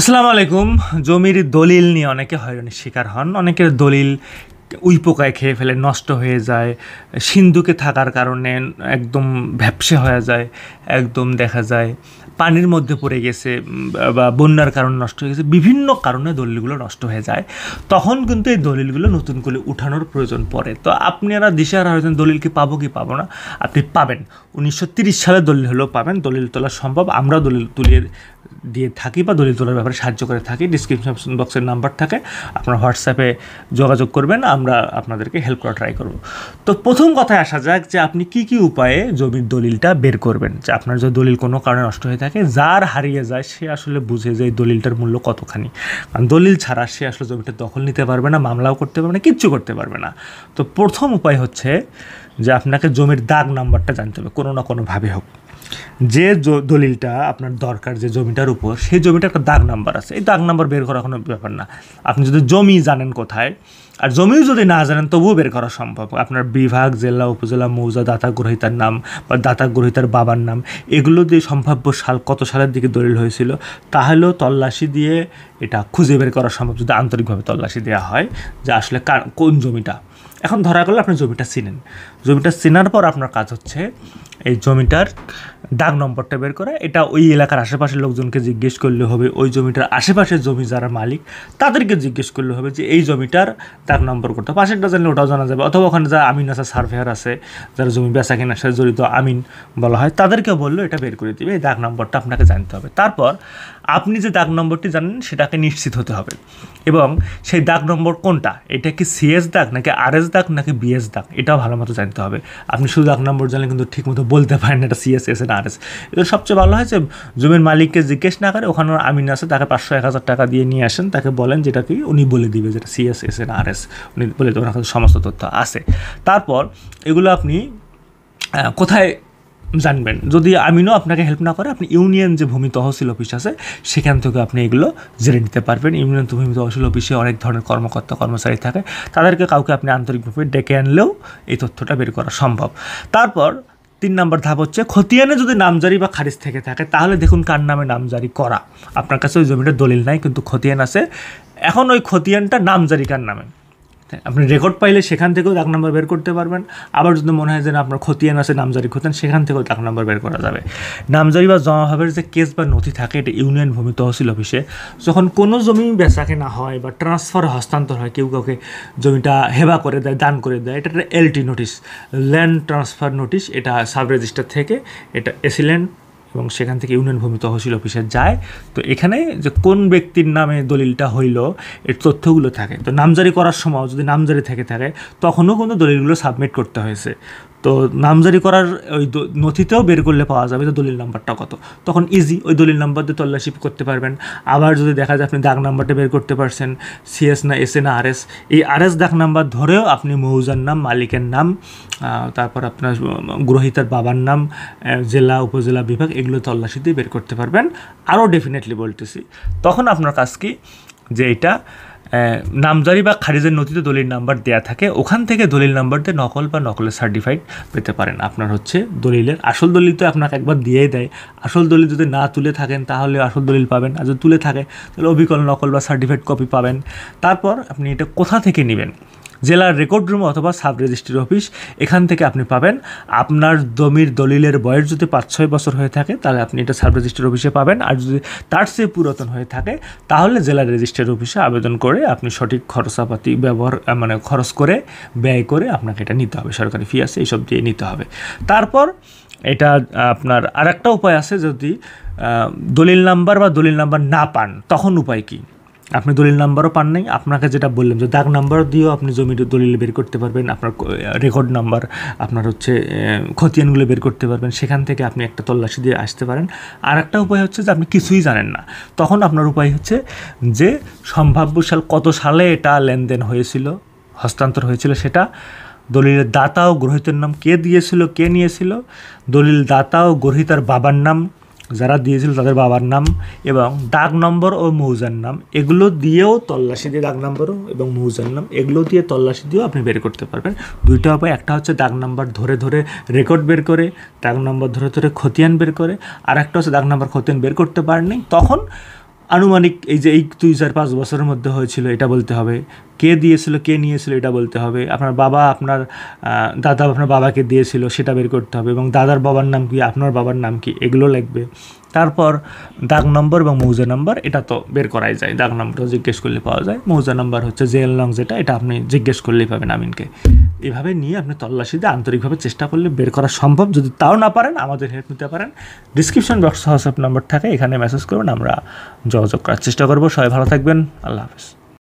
আসসালামু আলাইকুম জমির দলিল নিয়ে অনেকে হয়রানির শিকার হন অনেকের দলিল উই পোকায় খেয়ে ফেলে নষ্ট হয়ে যায় সিন্ধুকে থাকার কারণে একদম ভ্যাপসে হয়ে যায় একদম দেখা যায় পানির মধ্যে পড়ে গেছে বা বন্যার কারণে নষ্ট হয়ে গেছে বিভিন্ন কারণে দলিলগুলো নষ্ট হয়ে যায় তখন কিন্তু এই দলিলগুলো নতুন করে উঠানোর প্রয়োজন পড়ে তো আপনারা দিশার হয়েছেন দলিল কি পাবো কি পাবো না আপনি পাবেন উনিশশো সালে দলিল হলেও পাবেন দলিল তোলা সম্ভব আমরা দলিল তুলিয়ে দিয়ে থাকি বা দলিল তোলার ব্যাপারে সাহায্য করে থাকি ডিসক্রিপশন বক্সের নাম্বার থাকে আপনার হোয়াটসঅ্যাপে যোগাযোগ করবেন আমরা আপনাদেরকে হেল্প করা ট্রাই করব তো প্রথম কথায় আসা যাক যে আপনি কি কি উপায়ে জমির দলিলটা বের করবেন যে আপনার যদি দলিল কোনো কারণে নষ্ট হয়ে থাকে যার হারিয়ে যায় সে আসলে বুঝে যে এই দলিলটার মূল্য কতখানি কারণ দলিল ছাড়া সে আসলে জমিটা দখল নিতে পারবে না মামলাও করতে পারবে না কিচ্ছু করতে পারবে না তো প্রথম উপায় হচ্ছে যে আপনাকে জমির দাগ নাম্বারটা জানতে হবে কোনো না কোনোভাবে হোক যে দলিলটা আপনার দরকার যে জমিটার উপর সেই জমিটার একটা দাগ নাম্বার আছে এই দাগ নাম্বার বের করা কোনো ব্যাপার না আপনি যদি জমি জানেন কোথায় আর জমিও যদি না জানেন তবুও বের করা সম্ভব আপনার বিভাগ জেলা উপজেলা মৌজা দাতা গ্রহিতার নাম বা দাতা গ্রহিতার বাবার নাম এগুলো দিয়ে সম্ভাব্য সাল কত সালের দিকে দলিল হয়েছিল তাহলেও তল্লাশি দিয়ে এটা খুঁজে বের করা সম্ভব যদি আন্তরিকভাবে তল্লাশি দেওয়া হয় যে আসলে কোন জমিটা এখন ধরা গেল আপনি জমিটা চিনেন জমিটা চেনার পর আপনার কাজ হচ্ছে এই জমিটার দাগ নম্বরটা বের করা এটা ওই এলাকার আশেপাশের লোকজনকে জিজ্ঞেস করলে হবে ওই জমিটার আশেপাশের জমি যারা মালিক তাদেরকে জিজ্ঞেস করলে হবে যে এই জমিটার দাগ নম্বর করতে পাশেরটা জানলে ওটাও জানা যাবে অথবা ওখানে যা আমিন আছে সার্ভেয়ার আছে যারা জমি বেচা কেনার সাথে জড়িত আমিন বলা হয় তাদেরকে বললো এটা বের করে দিবে এই দাগ নম্বরটা আপনাকে জানতে হবে তারপর আপনি যে দাগ নম্বরটি জানেন সেটাকে নিশ্চিত হতে হবে এবং সেই দাগ নম্বর কোনটা এটা কি সিএস দাগ নাকি আরএস দাগ নাকি বিএস দাগ এটাও ভালো মতো জানতে হবে আপনি শুধু দাগ নম্বর জানলে কিন্তু ঠিকমতো বলতে পারেন এটা সিএস এস আর আছে এদের সবচেয়ে ভালো হয় যে জমির মালিককে জিজ্ঞেস না করে ওখানে আমিন আছে তাকে পাঁচশো এক হাজার টাকা দিয়ে নিয়ে আসেন তাকে বলেন যেটা কি উনি বলে দিবে যেটা CS S N R S উনি বলে দেবেন ওনার সমস্ত তথ্য আছে তারপর এগুলো আপনি কোথায় জানবেন যদি আমিনও আপনাকে হেল্প না করে আপনি ইউনিয়ন যে ভূমি তহসিল অফিস আছে সেখান থেকে আপনি এগুলো জেনে নিতে পারবেন ইউনিয়ন ভূমি তহসিল অফিসে অনেক ধরনের কর্মকর্তা কর্মচারী থাকে তাদেরকে কাউকে আপনি আন্তরিকভাবে ডেকে আনলেও এই তথ্যটা বের করা সম্ভব তারপর তিন নম্বর ধাপ হচ্ছে খতিয়ানে যদি নামজারি বা খারিজ থেকে থাকে তাহলে দেখুন কার নামে নামজারি করা আপনার কাছে ওই জমিটার দলিল নাই কিন্তু খতিয়ান আছে এখন ওই খতিয়ানটা নামজারি কার নামে আপনি রেকর্ড পাইলে সেখান থেকেও ডাক নাম্বার বের করতে পারবেন আবার যদি মনে হয় যে আপনার খতিয়ান আছে নামজারি খতিয়ান সেখান থেকেও ডাক নাম্বার বের করা যাবে নামজারি বা জমাভাবের যে কেস বা নথি থাকে এটা ইউনিয়ন ভূমি তহসিল অফিসে যখন কোনো জমি বেচা কেনা হয় বা ট্রান্সফার হস্তান্তর হয় কেউ কাউকে জমিটা হেবা করে দেয় দান করে দেয় এটা একটা LT notice land transfer notice এটা সাব রেজিস্টার থেকে এটা ল্যান্ড এবং সেখান থেকে ভূমি তহসিল অফিসে যায় তো এখানে যে কোন ব্যক্তির নামে দলিলটা হইল এর তথ্যগুলো থাকে তো নামজারি করার সময় যদি নামজারি থেকে থাকে তখনও কিন্তু দলিলগুলো সাবমিট করতে হয়েছে তো নামজারি করার ওই নথিতেও বের করলে পাওয়া যাবে যে দলিল নাম্বারটা কত তখন ইজি ওই দলিল নাম্বার দিয়ে তল্লাশি করতে পারবেন আবার যদি দেখা যায় আপনি দাগ নাম্বারটা বের করতে পারছেন সিএস না এস এ না আরএস এই আরএস দাগ নাম্বার ধরেও আপনি মৌজার নাম মালিকের নাম তারপর আপনার গ্রহিতার বাবার নাম জেলা উপজেলা বিভাগ এগুলো তল্লাশি দিয়ে বের করতে পারবেন আরও ডেফিনেটলি বলতেছি তখন আপনার কাজ কি যে এটা নামজারি বা খারিজের নথিতে দলিল নাম্বার দেয়া থাকে ওখান থেকে দলিল নাম্বার দিয়ে নকল বা নকলের সার্টিফাইড পেতে পারেন আপনার হচ্ছে দলিলের আসল দলিল তো আপনাকে একবার দিয়েই দেয় আসল দলিল যদি না তুলে থাকেন তাহলে আসল দলিল পাবেন আর যদি তুলে থাকে তাহলে অবিকল নকল বা সার্টিফাইড কপি পাবেন তারপর আপনি এটা কোথা থেকে নেবেন জেলার রেকর্ড রুম অথবা সাব রেজিস্ট্রির অফিস এখান থেকে আপনি পাবেন আপনার জমির দলিলের বয়স যদি পাঁচ ছয় বছর হয়ে থাকে তাহলে আপনি এটা সাব রেজিস্ট্রির অফিসে পাবেন আর যদি তার চেয়ে পুরাতন হয়ে থাকে তাহলে জেলা রেজিস্ট্রির অফিসে আবেদন করে আপনি সঠিক খরচাপাতি ব্যবহার মানে খরচ করে ব্যয় করে আপনাকে এটা নিতে হবে সরকারি ফি আছে এইসব দিয়ে নিতে হবে তারপর এটা আপনার আর উপায় আছে যদি দলিল নাম্বার বা দলিল নাম্বার না পান তখন উপায় কী আপনি দলিল নাম্বারও পান নাই আপনাকে যেটা বললাম যে দাগ নাম্বার দিয়েও আপনি জমির দলিল বের করতে পারবেন আপনার রেকর্ড নাম্বার আপনার হচ্ছে খতিয়ানগুলো বের করতে পারবেন সেখান থেকে আপনি একটা তল্লাশি দিয়ে আসতে পারেন আর একটা উপায় হচ্ছে যে আপনি কিছুই জানেন না তখন আপনার উপায় হচ্ছে যে সম্ভাব্য সাল কত সালে এটা লেনদেন হয়েছিল হস্তান্তর হয়েছিল সেটা দলিলের দাতা ও গ্রহীতার নাম কে দিয়েছিল কে নিয়েছিল দলিল দাতা ও গ্রহীতার বাবার নাম যারা দিয়েছিল তাদের বাবার নাম এবং দাগ নম্বর ও মৌজার নাম এগুলো দিয়েও তল্লাশি দিয়ে দাগ নম্বর এবং মৌজার নাম এগুলো দিয়ে তল্লাশি দিয়েও আপনি বের করতে পারবেন দুইটা উপায় একটা হচ্ছে দাগ নম্বর ধরে ধরে রেকর্ড বের করে দাগ নম্বর ধরে ধরে খতিয়ান বের করে আর একটা হচ্ছে দাগ নাম্বার খতিয়ান বের করতে পারেনি তখন আনুমানিক এই যে এই দুই চার পাঁচ বছরের মধ্যে হয়েছিল এটা বলতে হবে কে দিয়েছিল কে নিয়েছিল এটা বলতে হবে আপনার বাবা আপনার দাদা আপনার বাবাকে দিয়েছিল সেটা বের করতে হবে এবং দাদার বাবার নাম কি আপনার বাবার নাম কি এগুলো লাগবে তারপর দাগ নম্বর এবং মৌজা নম্বর এটা তো বের করাই যায় দাগ নম্বরও জিজ্ঞেস করলে পাওয়া যায় মৌজা নম্বর হচ্ছে জেল নং যেটা এটা আপনি জিজ্ঞেস করলেই পাবেন আমিনকে এভাবে নিয়ে আপনি তল্লাশি দিয়ে আন্তরিকভাবে চেষ্টা করলে বের করা সম্ভব যদি তাও না পারেন আমাদের হেল্প নিতে পারেন ডিসক্রিপশন বক্স হোয়াটসঅ্যাপ নম্বর থাকে এখানে মেসেজ করবেন আমরা যোগাযোগ করার চেষ্টা করবো সবাই ভালো থাকবেন আল্লাহ হাফেজ